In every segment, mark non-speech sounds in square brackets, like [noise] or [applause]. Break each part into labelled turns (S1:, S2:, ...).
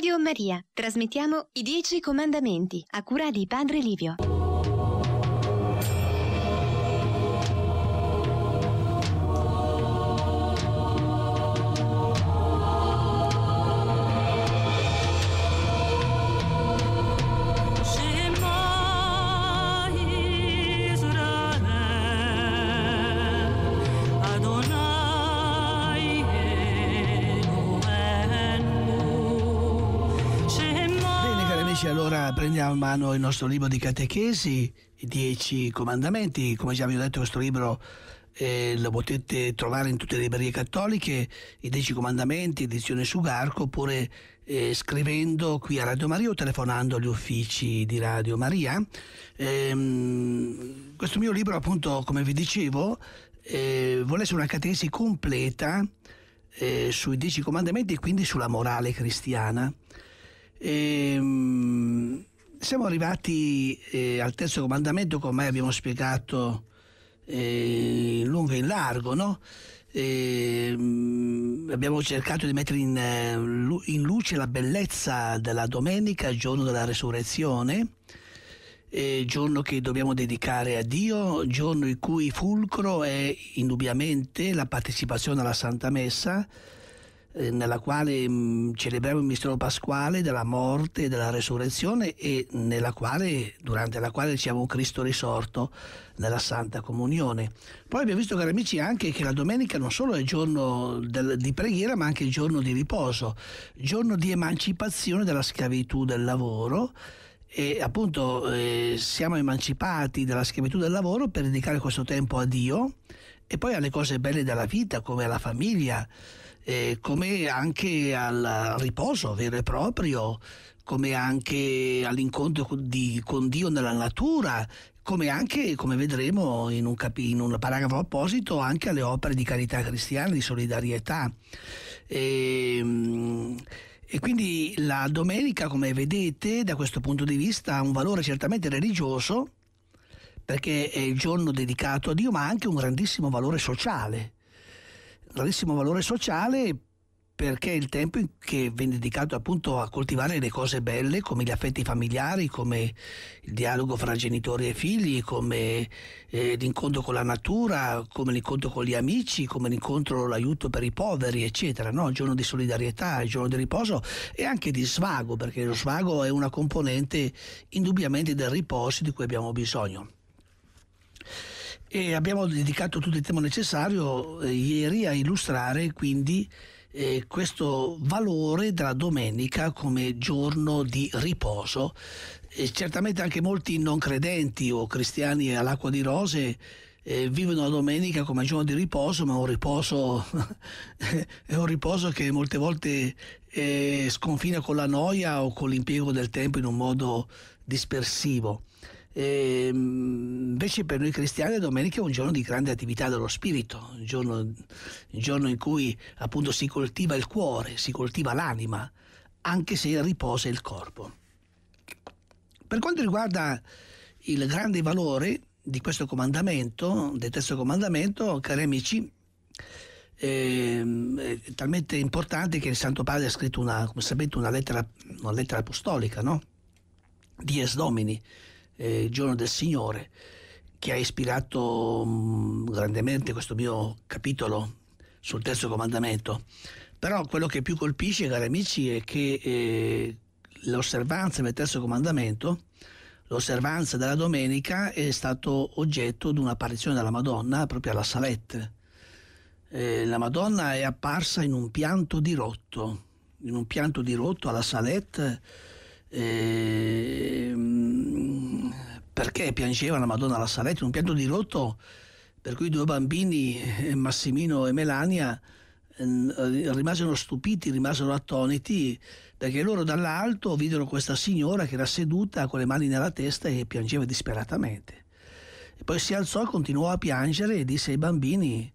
S1: Radio Maria trasmettiamo i Dieci Comandamenti a cura di Padre Livio. amici, allora prendiamo in mano il nostro libro di catechesi, i Dieci Comandamenti. Come già vi ho detto, questo libro eh, lo potete trovare in tutte le librerie cattoliche, i Dieci Comandamenti, edizione Sugarco, oppure eh, scrivendo qui a Radio Maria o telefonando agli uffici di Radio Maria. Ehm, questo mio libro, appunto, come vi dicevo, eh, vuole essere una catechesi completa eh, sui Dieci Comandamenti e quindi sulla morale cristiana. E, ehm, siamo arrivati eh, al terzo comandamento, come abbiamo spiegato eh, in lungo e in largo, no? E, ehm, abbiamo cercato di mettere in, eh, in, luce la bellezza della domenica, giorno della resurrezione, eh, giorno che dobbiamo dedicare a Dio, giorno in cui fulcro è indubbiamente la partecipazione alla Santa Messa, eh, nella quale mh, mm, celebriamo il mistero pasquale della morte e della resurrezione e nella quale, durante la quale siamo Cristo risorto nella Santa Comunione. Poi abbiamo visto, cari amici, anche che la domenica non solo è giorno del, di preghiera, ma anche giorno di riposo, giorno di emancipazione dalla schiavitù del lavoro e appunto eh, siamo emancipati dalla schiavitù del lavoro per dedicare questo tempo a Dio e poi alle cose belle della vita come alla famiglia eh, come anche al riposo vero e proprio, come anche all'incontro di, con Dio nella natura, come anche, come vedremo in un, capi, in un, paragrafo apposito, anche alle opere di carità cristiana, di solidarietà. E, ehm, e quindi la domenica, come vedete, da questo punto di vista ha un valore certamente religioso, perché è il giorno dedicato a Dio, ma ha anche un grandissimo valore sociale rarissimo valore sociale perché il tempo che viene dedicato appunto a coltivare le cose belle come gli affetti familiari, come il dialogo fra genitori e figli, come eh, l'incontro con la natura, come l'incontro con gli amici, come l'incontro, l'aiuto per i poveri, eccetera, no? il giorno di solidarietà, il giorno di riposo e anche di svago, perché lo svago è una componente indubbiamente del riposo di cui abbiamo bisogno. E abbiamo dedicato tutto il tempo necessario eh, ieri a illustrare quindi eh, questo valore della domenica come giorno di riposo. E certamente anche molti non credenti o cristiani all'acqua di rose eh, vivono la domenica come giorno di riposo, ma un riposo, [laughs] è un riposo che molte volte eh, sconfina con la noia o con l'impiego del tempo in un modo dispersivo. Ehm, invece per noi cristiani la domenica è un giorno di grande attività dello spirito, un giorno, un giorno in cui appunto si coltiva il cuore, si coltiva l'anima, anche se riposa il corpo. Per quanto riguarda il grande valore di questo comandamento, del terzo comandamento, cari amici, ehm, è, talmente importante che il Santo Padre ha scritto una, come sapete, una lettera, una lettera apostolica, no? Dies Domini, eh, Il giorno del Signore, che ha ispirato mh, mm, grandemente questo mio capitolo sul terzo comandamento. Però quello che più colpisce, cari amici, è che eh, l'osservanza del terzo comandamento, l'osservanza della domenica, è stato oggetto di un'apparizione della Madonna proprio alla Salette. Eh, la Madonna è apparsa in un pianto dirotto, in un pianto dirotto alla Salette. Eh, perché piangeva la Madonna La Saletta, un pianto dirotto per cui due bambini, eh, Massimino e Melania, ehm, eh, rimasero stupiti, rimasero attoniti, perché loro dall'alto videro questa signora che era seduta con le mani nella testa e piangeva disperatamente. E poi si alzò, continuò a piangere e disse ai bambini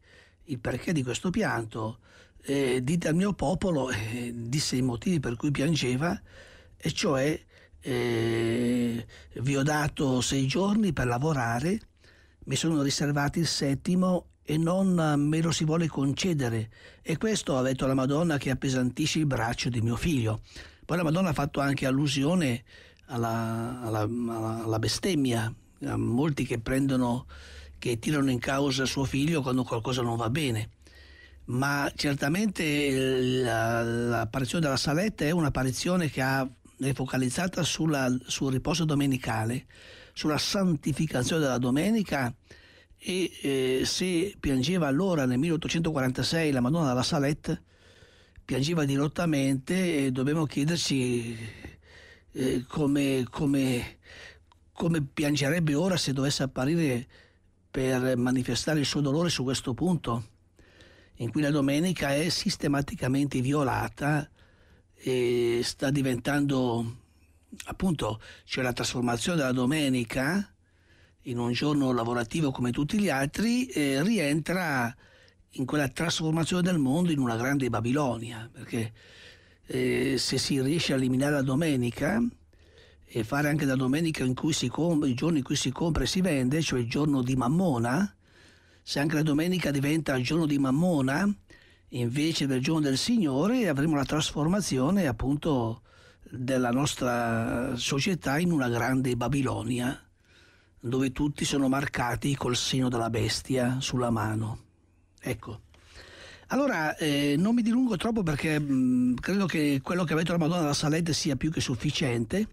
S1: il perché di questo pianto. E eh, dite al mio popolo, disse i motivi per cui piangeva, e cioè eh, vi ho dato sei giorni per lavorare, mi sono riservati il settimo e non me lo si vuole concedere. E questo ha detto la Madonna che appesantisce il braccio di mio figlio. Poi la Madonna ha fatto anche allusione alla, alla, alla bestemmia, a molti che prendono, che tirano in causa suo figlio quando qualcosa non va bene. Ma certamente l'apparizione della saletta è un'apparizione che ha è focalizzata sulla, sul riposo domenicale, sulla santificazione della domenica e eh, se piangeva allora nel 1846 la Madonna della Salette, piangeva dirottamente e dobbiamo chiederci eh, come, come, come piangerebbe ora se dovesse apparire per manifestare il suo dolore su questo punto, in cui la domenica è sistematicamente violata e sta diventando appunto c'è la trasformazione della domenica in un giorno lavorativo come tutti gli altri, eh, rientra in quella trasformazione del mondo in una grande Babilonia, perché eh, se si riesce a eliminare la domenica e fare anche la domenica in cui si compra, il giorno in cui si compra e si vende, cioè il giorno di Mammona, se anche la domenica diventa il giorno di Mammona, invece del giorno del Signore avremo la trasformazione appunto della nostra società in una grande Babilonia dove tutti sono marcati col segno della bestia sulla mano. Ecco. Allora, eh, non mi dilungo troppo perché mh, credo che quello che avete la Madonna della Salette sia più che sufficiente.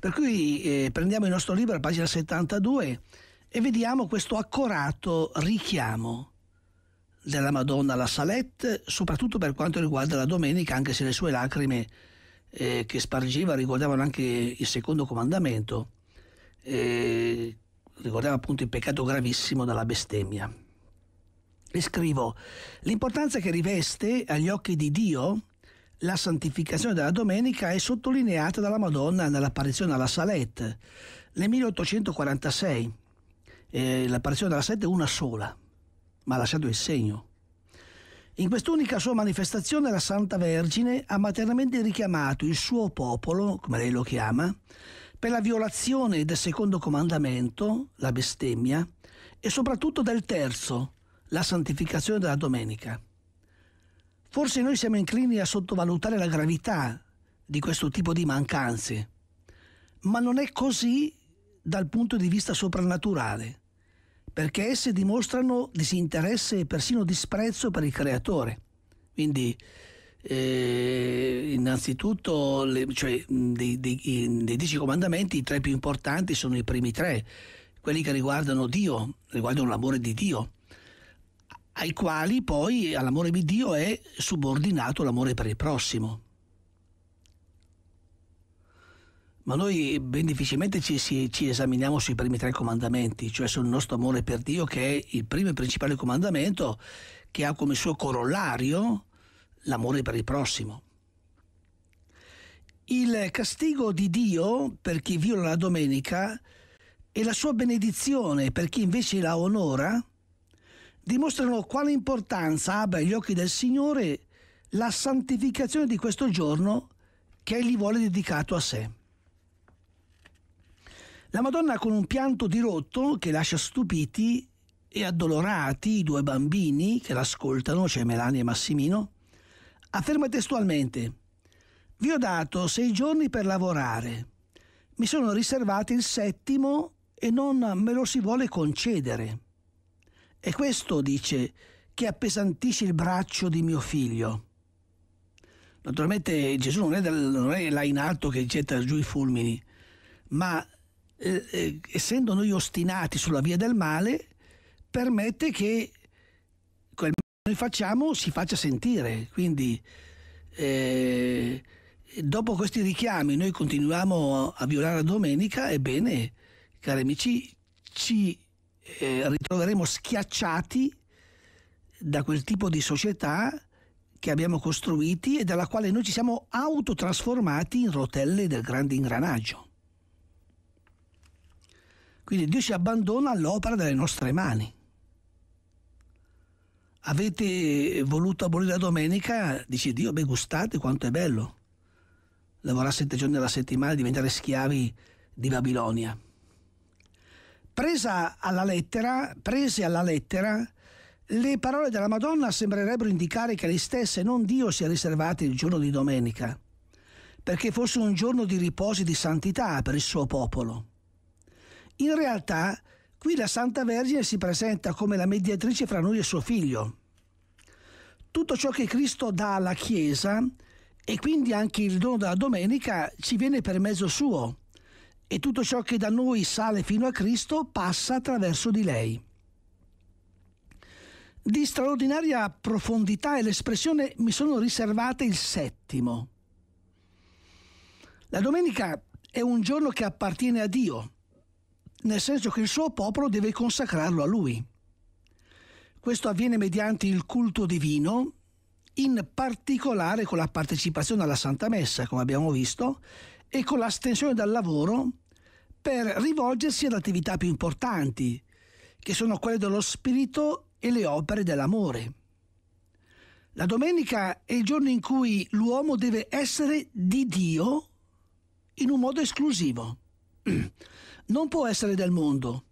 S1: Per cui eh, prendiamo il nostro libro, pagina 72, e vediamo questo accorato richiamo della Madonna alla Salette, soprattutto per quanto riguarda la domenica, anche se le sue lacrime eh, che spargeva ricordavano anche il secondo comandamento, eh, riguardava appunto il peccato gravissimo della bestemmia. E scrivo, l'importanza che riveste agli occhi di Dio la santificazione della domenica è sottolineata dalla Madonna nell'apparizione alla Salette nel 1846. Eh, l'apparizione della Salette è una sola, ma ha lasciato il segno. In quest'unica sua manifestazione la Santa Vergine ha maternamente richiamato il suo popolo, come lei lo chiama, per la violazione del secondo comandamento, la bestemmia, e soprattutto del terzo, la santificazione della domenica. Forse noi siamo inclini a sottovalutare la gravità di questo tipo di mancanze, ma non è così dal punto di vista soprannaturale perché esse dimostrano disinteresse e persino disprezzo per il creatore. Quindi eh, innanzitutto le, cioè, dei, dei, dei, dieci comandamenti i tre più importanti sono i primi tre, quelli che riguardano Dio, riguardano l'amore di Dio, ai quali poi all'amore di Dio è subordinato l'amore per il prossimo. Ma noi ben difficilmente ci, ci, ci, esaminiamo sui primi tre comandamenti, cioè sul nostro amore per Dio che è il primo e principale comandamento che ha come suo corollario l'amore per il prossimo. Il castigo di Dio per chi viola la domenica e la sua benedizione per chi invece la onora dimostrano quale importanza abbia agli occhi del Signore la santificazione di questo giorno che Egli vuole dedicato a sé. La Madonna con un pianto dirotto che lascia stupiti e addolorati i due bambini che l'ascoltano, cioè Melania e Massimino, afferma testualmente Vi ho dato sei giorni per lavorare, mi sono riservati il settimo e non me lo si vuole concedere. E questo, dice, che appesantisce il braccio di mio figlio. Naturalmente Gesù non è, del, non è là in alto che getta giù i fulmini, ma eh, eh, essendo noi ostinati sulla via del male, permette che quel male che noi facciamo si faccia sentire. Quindi eh, dopo questi richiami noi continuiamo a violare la domenica, ebbene, cari amici, ci eh, ritroveremo schiacciati da quel tipo di società che abbiamo costruiti e dalla quale noi ci siamo autotrasformati in rotelle del grande ingranaggio. Quindi Dio si abbandona all'opera delle nostre mani. Avete voluto abolire la domenica, dice Dio, beh gustate quanto è bello. Lavorare sette giorni alla settimana e diventare schiavi di Babilonia. Presa alla lettera, prese alla lettera, le parole della Madonna sembrerebbero indicare che lei stessa e non Dio sia riservate il giorno di domenica, perché fosse un giorno di riposo e di santità per il suo popolo. In realtà qui la Santa Vergine si presenta come la mediatrice fra noi e suo figlio. Tutto ciò che Cristo dà alla Chiesa e quindi anche il dono della domenica ci viene per mezzo suo e tutto ciò che da noi sale fino a Cristo passa attraverso di lei. Di straordinaria profondità è l'espressione mi sono riservate il settimo. La domenica è un giorno che appartiene a Dio nel senso che il suo popolo deve consacrarlo a lui. Questo avviene mediante il culto divino, in particolare con la partecipazione alla Santa Messa, come abbiamo visto, e con l'astensione dal lavoro per rivolgersi ad attività più importanti, che sono quelle dello spirito e le opere dell'amore. La domenica è il giorno in cui l'uomo deve essere di Dio in un modo esclusivo. [clears throat] non può essere del mondo,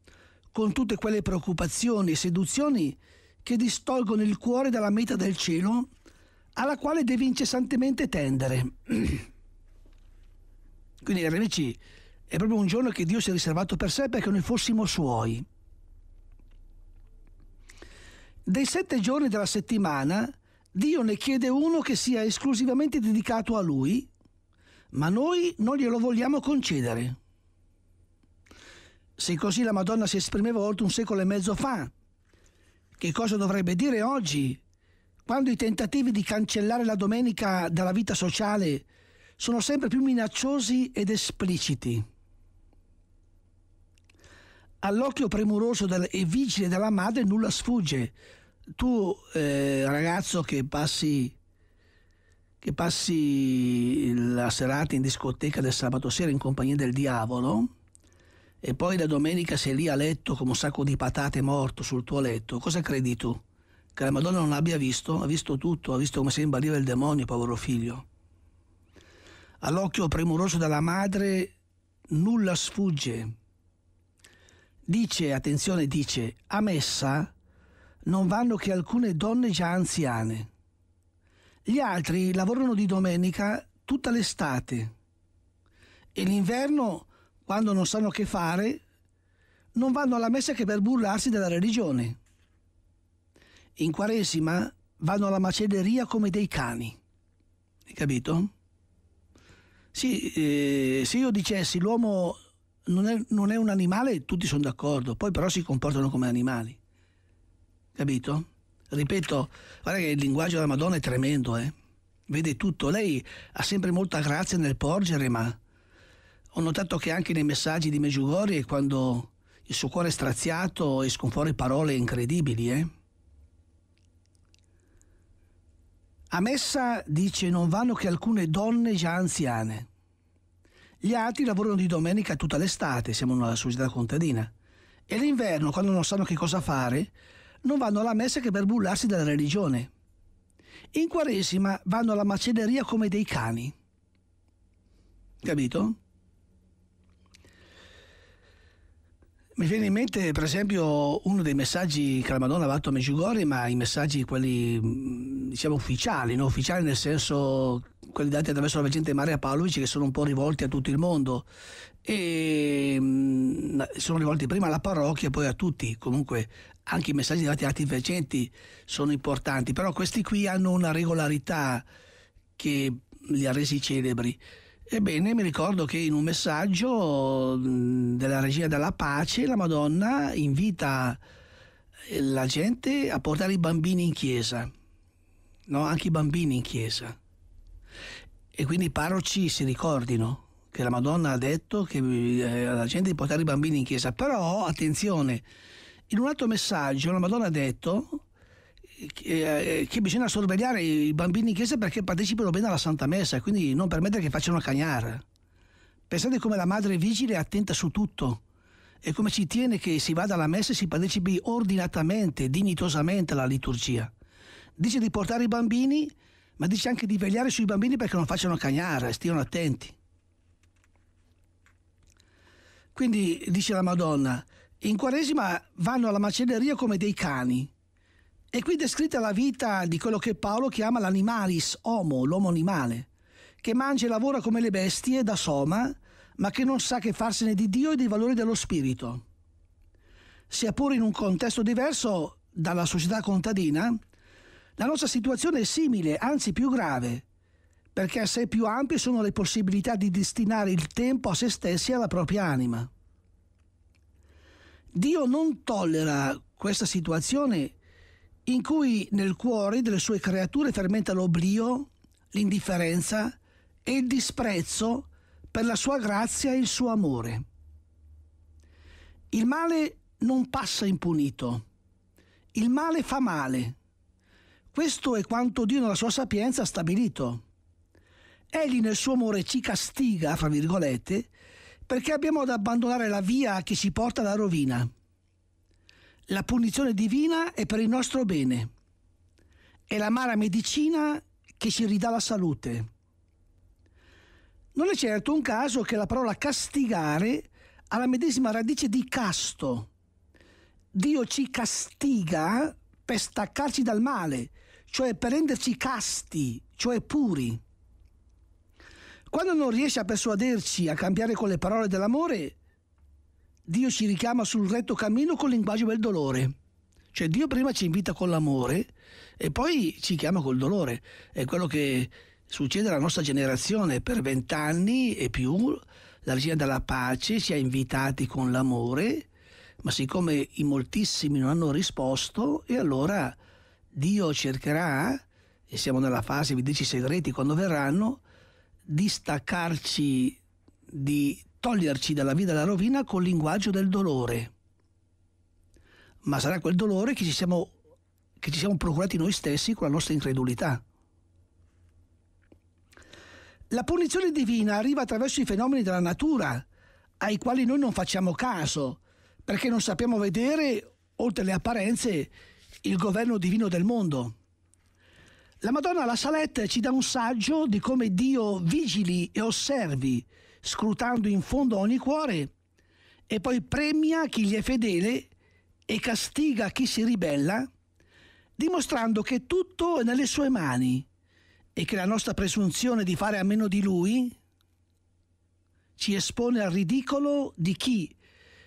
S1: con tutte quelle preoccupazioni e seduzioni che distolgono il cuore dalla meta del cielo alla quale devi incessantemente tendere. [clears throat] Quindi, cari amici, è proprio un giorno che Dio si è riservato per sé perché noi fossimo suoi. Dei sette giorni della settimana, Dio ne chiede uno che sia esclusivamente dedicato a Lui, ma noi non glielo vogliamo concedere. Se così la Madonna si esprimeva oltre un secolo e mezzo fa, che cosa dovrebbe dire oggi, quando i tentativi di cancellare la domenica dalla vita sociale sono sempre più minacciosi ed espliciti? All'occhio premuroso e vigile della madre nulla sfugge. Tu, eh, ragazzo che passi che passi la serata in discoteca del sabato sera in compagnia del diavolo, e poi la domenica sei lì a letto come un sacco di patate morto sul tuo letto, cosa credi tu? Che la Madonna non abbia visto? Ha visto tutto, ha visto come si imbaliva il demonio, povero figlio. All'occhio premuroso della madre nulla sfugge. Dice, attenzione, dice, a messa non vanno che alcune donne già anziane. Gli altri lavorano di domenica tutta l'estate e l'inverno quando non sanno che fare, non vanno alla messa che per burlarsi della religione. In Quaresima vanno alla macelleria come dei cani. Hai capito? Sì, eh, se io dicessi l'uomo non è, non è un animale, tutti sono d'accordo, poi però si comportano come animali. Capito? Ripeto, guarda che il linguaggio della Madonna è tremendo, eh? vede tutto. Lei ha sempre molta grazia nel porgere, ma ho notato che anche nei messaggi di Meggiugori, quando il suo cuore è straziato, escono fuori parole incredibili, eh? A messa dice non vanno che alcune donne già anziane. Gli altri lavorano di domenica tutta l'estate, siamo una società contadina. E l'inverno, quando non sanno che cosa fare, non vanno alla messa che per bullarsi dalla religione. In Quaresima vanno alla macelleria come dei cani. Capito? Mi viene in mente per esempio uno dei messaggi che la Madonna ha dato a Meggiugorje, ma i messaggi quelli mm, diciamo ufficiali, no? ufficiali nel senso quelli dati attraverso la Vergine Maria Pavlovic che sono un po' rivolti a tutto il mondo e mh, mm, sono rivolti prima alla parrocchia e poi a tutti, comunque anche i messaggi dati ad altri vergenti sono importanti, però questi qui hanno una regolarità che li ha resi celebri. Ebbene, mi ricordo che in un messaggio della regina della pace la Madonna invita eh, la gente a portare i bambini in chiesa, no? anche i bambini in chiesa. E quindi i parroci si ricordino che la Madonna ha detto che eh, la gente di portare i bambini in chiesa. Però attenzione, in un altro messaggio la Madonna ha detto che eh, eh, bisogna sorvegliare i bambini in chiesa perché partecipano bene alla Santa Messa, quindi non permettere che facciano cagnare. Pensate come la madre vigile è attenta su tutto e come ci tiene che si vada alla messa e si partecipi ordinatamente, dignitosamente alla liturgia. Dice di portare i bambini, ma dice anche di vegliare sui bambini perché non facciano cagnara, stiano attenti. Quindi dice la Madonna, in Quaresima vanno alla macelleria come dei cani e qui descritta la vita di quello che Paolo chiama l'animalis, homo, l'uomo animale, che mangia e lavora come le bestie da soma, ma che non sa che farsene di Dio e dei valori dello spirito. Sia pure in un contesto diverso dalla società contadina, la nostra situazione è simile, anzi più grave, perché assai più ampie sono le possibilità di destinare il tempo a se stessi e alla propria anima. Dio non tollera questa situazione in cui nel cuore delle sue creature fermenta l'oblio, l'indifferenza e il disprezzo per la sua grazia e il suo amore. Il male non passa impunito. Il male fa male. Questo è quanto Dio nella sua sapienza ha stabilito. Egli nel suo amore ci castiga, fra virgolette, perché abbiamo ad abbandonare la via che ci porta alla rovina. La punizione divina è per il nostro bene. È l'amara medicina che ci ridà la salute. Non è certo un caso che la parola castigare ha la medesima radice di casto. Dio ci castiga per staccarci dal male, cioè per renderci casti, cioè puri. Quando non riesce a persuaderci a cambiare con le parole dell'amore, Dio ci richiama sul retto cammino col linguaggio del dolore. Cioè Dio prima ci invita con l'amore e poi ci chiama col dolore. È quello che succede alla nostra generazione. Per vent'anni e più la regina della pace ci ha invitati con l'amore, ma siccome i moltissimi non hanno risposto, e allora Dio cercherà, e siamo nella fase, vi dici i segreti quando verranno, di staccarci di, toglierci dalla vita della rovina col linguaggio del dolore. Ma sarà quel dolore che ci siamo, che ci siamo procurati noi stessi con la nostra incredulità. La punizione divina arriva attraverso i fenomeni della natura, ai quali noi non facciamo caso, perché non sappiamo vedere, oltre le apparenze, il governo divino del mondo. La Madonna la Salette ci dà un saggio di come Dio vigili e osservi scrutando in fondo ogni cuore, e poi premia chi gli è fedele e castiga chi si ribella, dimostrando che tutto è nelle sue mani e che la nostra presunzione di fare a meno di lui ci espone al ridicolo di chi,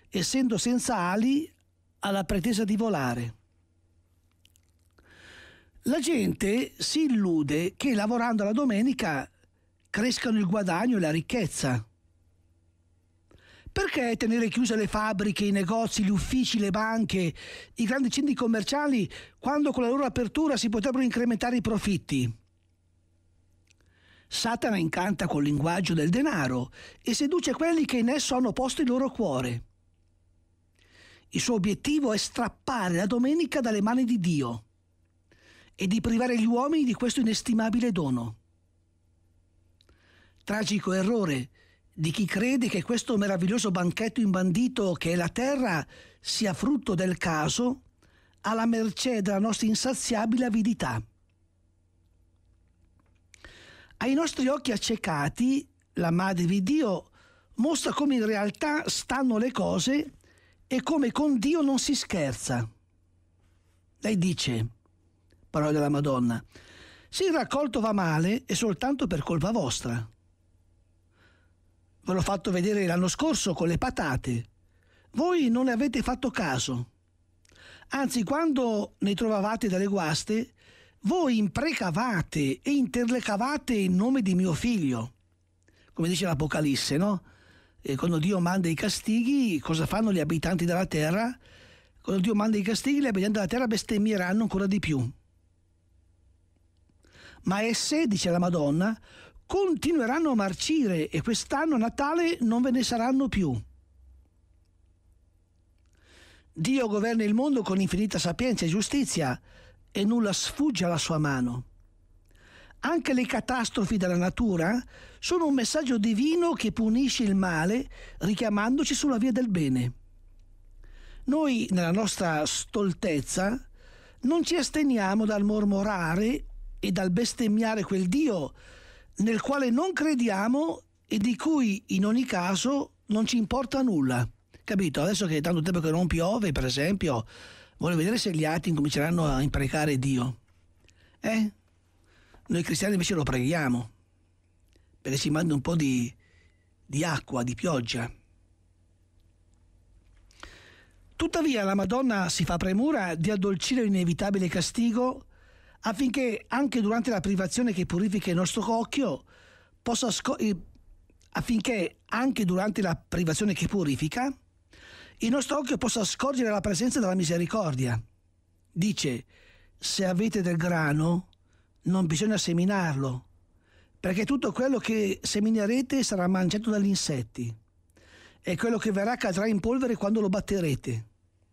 S1: essendo senza ali, ha la pretesa di volare. La gente si illude che lavorando la domenica crescano il guadagno e la ricchezza. Perché tenere chiuse le fabbriche, i negozi, gli uffici, le banche, i grandi centri commerciali, quando con la loro apertura si potrebbero incrementare i profitti? Satana incanta col linguaggio del denaro e seduce quelli che in esso hanno posto il loro cuore. Il suo obiettivo è strappare la domenica dalle mani di Dio e di privare gli uomini di questo inestimabile dono tragico errore di chi crede che questo meraviglioso banchetto imbandito che è la terra sia frutto del caso alla mercé della nostra insaziabile avidità. Ai nostri occhi accecati, la Madre di Dio mostra come in realtà stanno le cose e come con Dio non si scherza. Lei dice, parola della Madonna, se il raccolto va male è soltanto per colpa vostra. Ve l'ho fatto vedere l'anno scorso con le patate. Voi non ne avete fatto caso. Anzi, quando ne trovavate dalle guaste, voi imprecavate e interlecavate il nome di mio figlio. Come dice l'Apocalisse, no? E eh, quando Dio manda i castighi, cosa fanno gli abitanti della terra? Quando Dio manda i castighi, gli abitanti della terra bestemmieranno ancora di più. Ma esse, dice la Madonna, continueranno a marcire e quest'anno Natale non ve ne saranno più. Dio governa il mondo con infinita sapienza e giustizia e nulla sfugge alla sua mano. Anche le catastrofi della natura sono un messaggio divino che punisce il male richiamandoci sulla via del bene. Noi, nella nostra stoltezza, non ci asteniamo dal mormorare e dal bestemmiare quel Dio nel quale non crediamo e di cui in ogni caso non ci importa nulla. Capito? Adesso che è tanto tempo che non piove, per esempio, voglio vedere se gli altri incominceranno a imprecare Dio. Eh? Noi cristiani invece lo preghiamo, perché si manda un po' di, di acqua, di pioggia. Tuttavia la Madonna si fa premura di addolcire l'inevitabile castigo affinché anche durante la privazione che purifica il nostro occhio possa sco- eh, affinché anche durante la privazione che purifica il nostro occhio possa scorgere la presenza della misericordia. Dice, se avete del grano, non bisogna seminarlo, perché tutto quello che seminerete sarà mangiato dagli insetti, e quello che verrà cadrà in polvere quando lo batterete.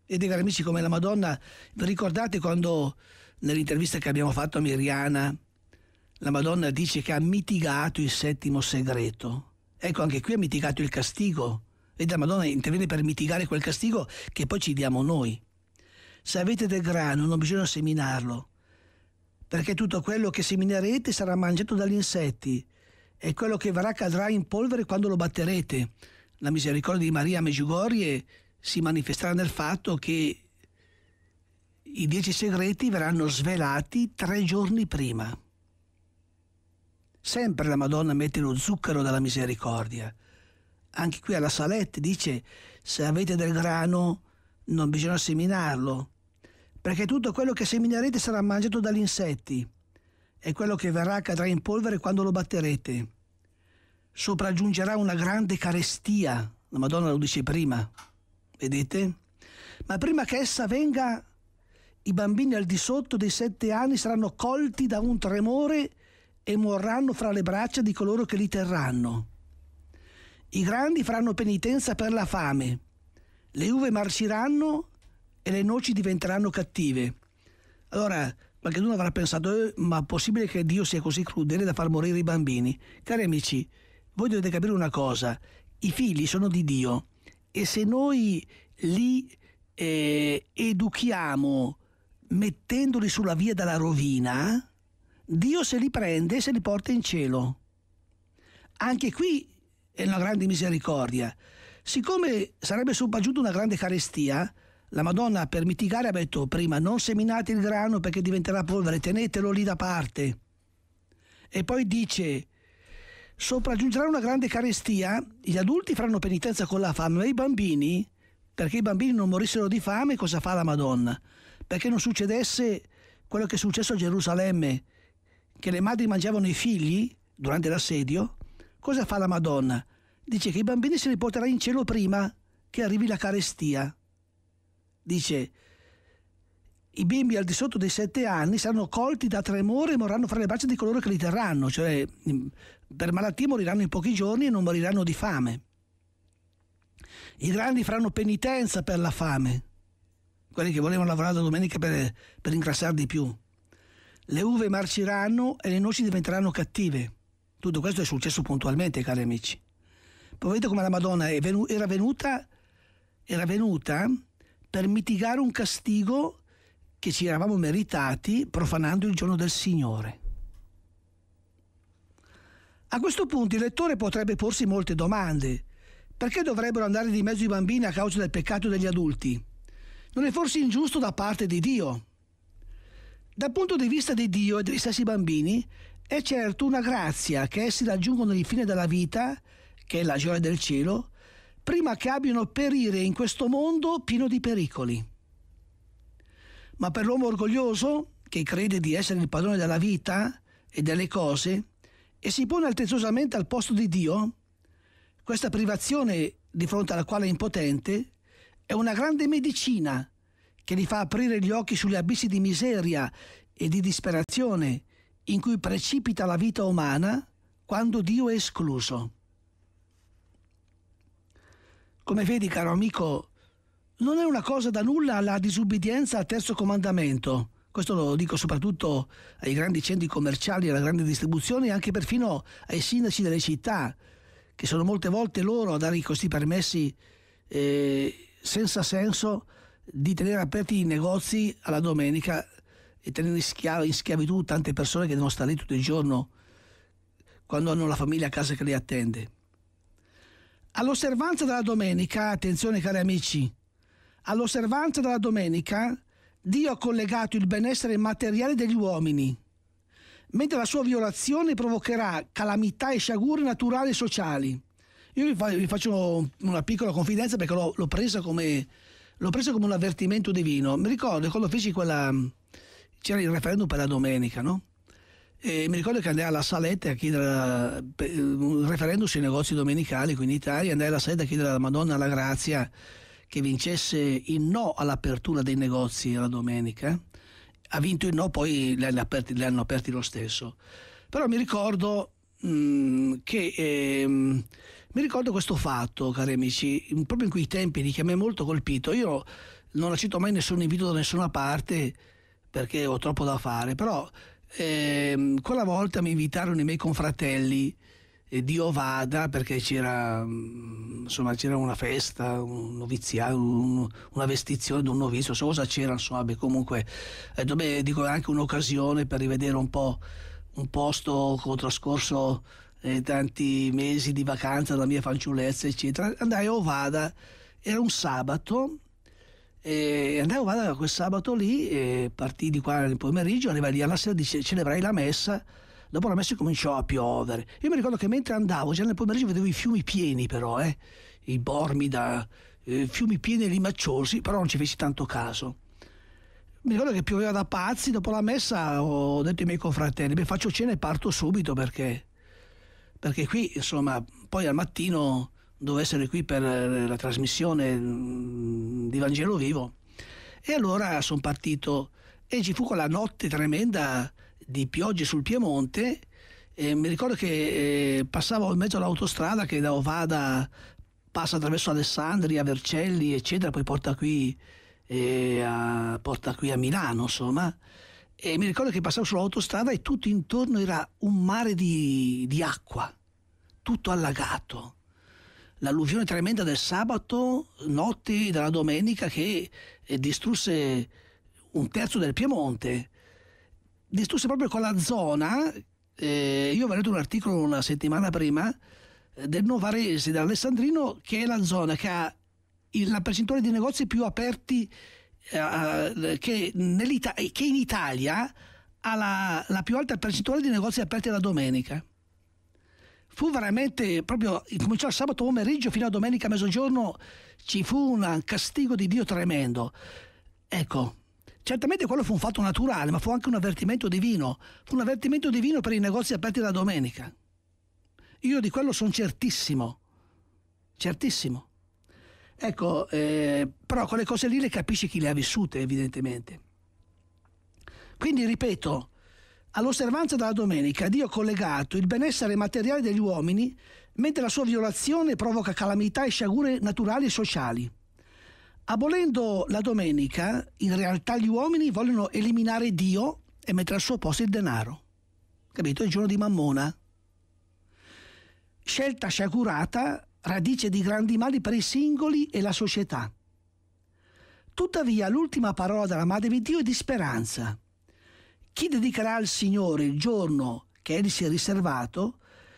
S1: E dei amici come la Madonna, vi ricordate quando nell'intervista che abbiamo fatto a Miriana, la Madonna dice che ha mitigato il settimo segreto. Ecco, anche qui ha mitigato il castigo e la Madonna interviene per mitigare quel castigo che poi ci diamo noi. Se avete del grano non bisogna seminarlo, perché tutto quello che seminerete sarà mangiato dagli insetti e quello che verrà cadrà in polvere quando lo batterete. La misericordia di Maria Meggiugorie si manifesterà nel fatto che i dieci segreti verranno svelati tre giorni prima. Sempre la Madonna mette lo zucchero della misericordia. Anche qui alla Salette dice, se avete del grano non bisogna seminarlo, perché tutto quello che seminerete sarà mangiato dagli insetti e quello che verrà cadrà in polvere quando lo batterete. Sopraggiungerà una grande carestia, la Madonna lo dice prima, vedete? Ma prima che essa venga i bambini al di sotto dei sette anni saranno colti da un tremore e morranno fra le braccia di coloro che li terranno. I grandi faranno penitenza per la fame, le uve marciranno e le noci diventeranno cattive. Allora, qualcuno avrà pensato, eh, ma è possibile che Dio sia così crudele da far morire i bambini? Cari amici, voi dovete capire una cosa, i figli sono di Dio e se noi li eh, educhiamo mettendoli sulla via della rovina, Dio se li prende e se li porta in cielo. Anche qui è una grande misericordia. Siccome sarebbe sopraggiunta una grande carestia, la Madonna per mitigare ha detto prima non seminate il grano perché diventerà polvere, tenetelo lì da parte. E poi dice, sopraggiungerà una grande carestia, gli adulti faranno penitenza con la fame, ma i bambini, perché i bambini non morissero di fame, cosa fa la Madonna? perché non succedesse quello che è successo a Gerusalemme, che le madri mangiavano i figli durante l'assedio, cosa fa la Madonna? Dice che i bambini se li porterà in cielo prima che arrivi la carestia. Dice, i bimbi al di sotto dei sette anni saranno colti da tremore e morranno fra le braccia di coloro che li terranno, cioè mm, per malattia moriranno in pochi giorni e non moriranno di fame. I grandi faranno penitenza per la fame quelli che volevano lavorare la domenica per, per ingrassare di più. Le uve marciranno e le noci diventeranno cattive. Tutto questo è successo puntualmente, cari amici. Poi vedete come la Madonna venu- era, venuta, era venuta per mitigare un castigo che ci eravamo meritati profanando il giorno del Signore. A questo punto il lettore potrebbe porsi molte domande. Perché dovrebbero andare di mezzo i bambini a causa del peccato degli adulti? non è forse ingiusto da parte di Dio? Dal punto di vista di Dio e degli stessi bambini, è certo una grazia che essi raggiungono il fine della vita, che è la gioia del cielo, prima che abbiano perire in questo mondo pieno di pericoli. Ma per l'uomo orgoglioso, che crede di essere il padrone della vita e delle cose, e si pone altezzosamente al posto di Dio, questa privazione di fronte alla quale è impotente è una grande medicina che gli fa aprire gli occhi sugli abissi di miseria e di disperazione in cui precipita la vita umana quando Dio è escluso. Come vedi, caro amico, non è una cosa da nulla la disubbidienza al terzo comandamento. Questo lo dico soprattutto ai grandi centri commerciali, alla grande distribuzione e anche perfino ai sindaci delle città, che sono molte volte loro a dare questi permessi eh, senza senso di tenere aperti i negozi alla domenica e tenere in, schiavitù tante persone che devono stare lì tutto il giorno quando hanno la famiglia a casa che li attende. All'osservanza della domenica, attenzione cari amici, all'osservanza della domenica Dio ha collegato il benessere materiale degli uomini, mentre la sua violazione provocherà calamità e sciagure naturali e sociali. Io vi, fa, vi faccio una piccola confidenza perché l'ho, l'ho, preso come, l'ho, preso come, un avvertimento divino. Mi ricordo quando feci quella. c'era il referendum per la domenica, no? E mi ricordo che andai alla Saletta a chiedere un referendum sui negozi domenicali qui in Italia, andai alla Saletta a chiedere alla Madonna la grazia che vincesse il no all'apertura dei negozi la domenica. Ha vinto il no, poi li hanno aperti, li hanno aperti lo stesso. Però mi ricordo mh, mm, che ehm, mi ricordo questo fatto, cari amici, proprio in quei tempi lì che mi ha molto colpito. Io non accetto mai nessun invito da nessuna parte perché ho troppo da fare, però ehm, quella volta mi invitarono i miei confratelli eh, di Ovada perché c'era, mm, insomma, c'era una festa, un noviziato, un, una vestizione di un novizio, so cosa c'era, insomma, beh, comunque eh, dove, dico, è anche un'occasione per rivedere un po' un posto che ho trascorso eh, tanti mesi di vacanza dalla mia fanciullezza, eccetera, andai a Ovada, era un sabato, e andai a Ovada quel sabato lì, e partì di qua nel pomeriggio, arrivai lì alla sera, dice, celebrai la messa, dopo la messa cominciò a piovere. Io mi ricordo che mentre andavo, già nel pomeriggio vedevo i fiumi pieni però, eh? i Bormida, eh, fiumi pieni e limacciosi, però non ci feci tanto caso. Mi ricordo che pioveva da pazzi, dopo la messa ho detto ai miei confratelli, beh faccio cena e parto subito perché perché qui insomma poi al mattino dovevo essere qui per eh, la trasmissione mm, di Vangelo Vivo e allora sono partito e ci fu quella notte tremenda di piogge sul Piemonte e mi ricordo che eh, passavo in mezzo all'autostrada che da Ovada passa attraverso Alessandria, Vercelli eccetera poi porta qui, eh, a, porta qui a Milano insomma e mi ricordo che passavo sull'autostrada e tutto intorno era un mare di, di acqua, tutto allagato. L'alluvione tremenda del sabato, notte della domenica che eh, distrusse un terzo del Piemonte, distrusse proprio quella zona. Eh, io avevo letto un articolo una settimana prima eh, del Novarese, dell'Alessandrino, che è la zona che ha la percentuale di negozi più aperti eh, eh, che, che, in Italia ha la, la più alta percentuale di negozi aperti la domenica fu veramente proprio cominciò il sabato pomeriggio fino a domenica a mezzogiorno ci fu un castigo di Dio tremendo ecco certamente quello fu un fatto naturale ma fu anche un avvertimento divino fu un avvertimento divino per i negozi aperti la domenica io di quello sono certissimo certissimo ecco eh, però quelle cose lì le capisce chi le ha vissute, evidentemente. Quindi, ripeto, all'osservanza della domenica Dio ha collegato il benessere materiale degli uomini, mentre la sua violazione provoca calamità e sciagure naturali e sociali. Abolendo la domenica, in realtà gli uomini vogliono eliminare Dio e mettere al suo posto il denaro. Capito? Il giorno di Mammona. Scelta sciagurata, radice di grandi mali per i singoli e la società. Tuttavia l'ultima parola della Madre di Dio è di speranza. Chi dedicherà al Signore il giorno che Egli si è riservato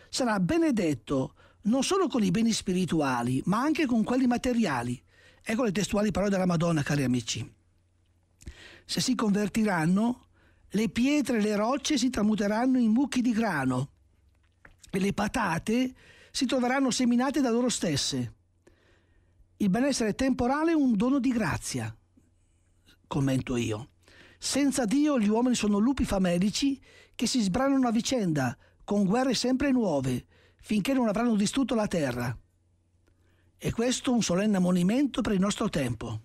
S1: sarà benedetto non solo con i beni spirituali, ma anche con quelli materiali. Ecco le testuali parole della Madonna, cari amici. Se si convertiranno, le pietre e le rocce si tramuteranno in mucchi di grano e le patate si troveranno seminate da loro stesse. Il benessere temporale è un dono di grazia, commento io. Senza Dio gli uomini sono lupi famelici che si sbranano a vicenda, con guerre sempre nuove, finché non avranno distrutto la terra. E questo un solenne ammonimento per il nostro tempo.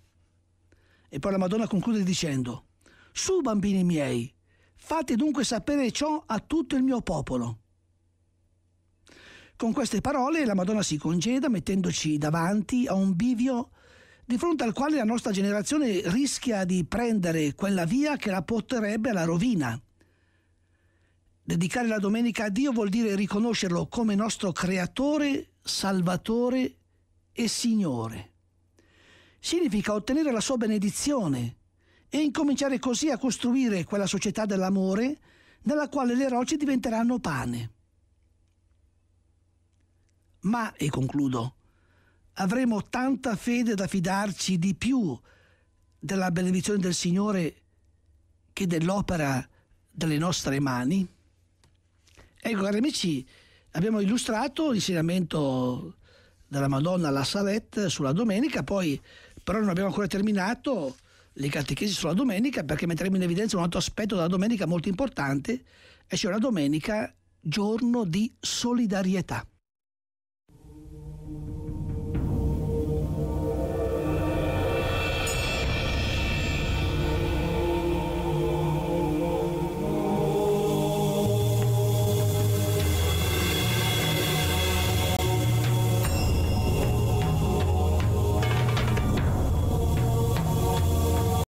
S1: E poi la Madonna conclude dicendo, Su bambini miei, fate dunque sapere ciò a tutto il mio popolo. Con queste parole la Madonna si congeda mettendoci davanti a un bivio di fronte al quale la nostra generazione rischia di prendere quella via che la porterebbe alla rovina. Dedicare la domenica a Dio vuol dire riconoscerlo come nostro creatore, salvatore e Signore. Significa ottenere la sua benedizione e incominciare così a costruire quella società dell'amore nella quale le rocce diventeranno pane. Ma, e concludo, avremo tanta fede da fidarci di più della benedizione del Signore che dell'opera delle nostre mani? Ecco, cari amici, abbiamo illustrato l'insegnamento della Madonna alla Salette sulla domenica, poi però non abbiamo ancora terminato le catechesi sulla domenica perché metteremo in evidenza un altro aspetto della domenica molto importante, e cioè la domenica giorno di solidarietà.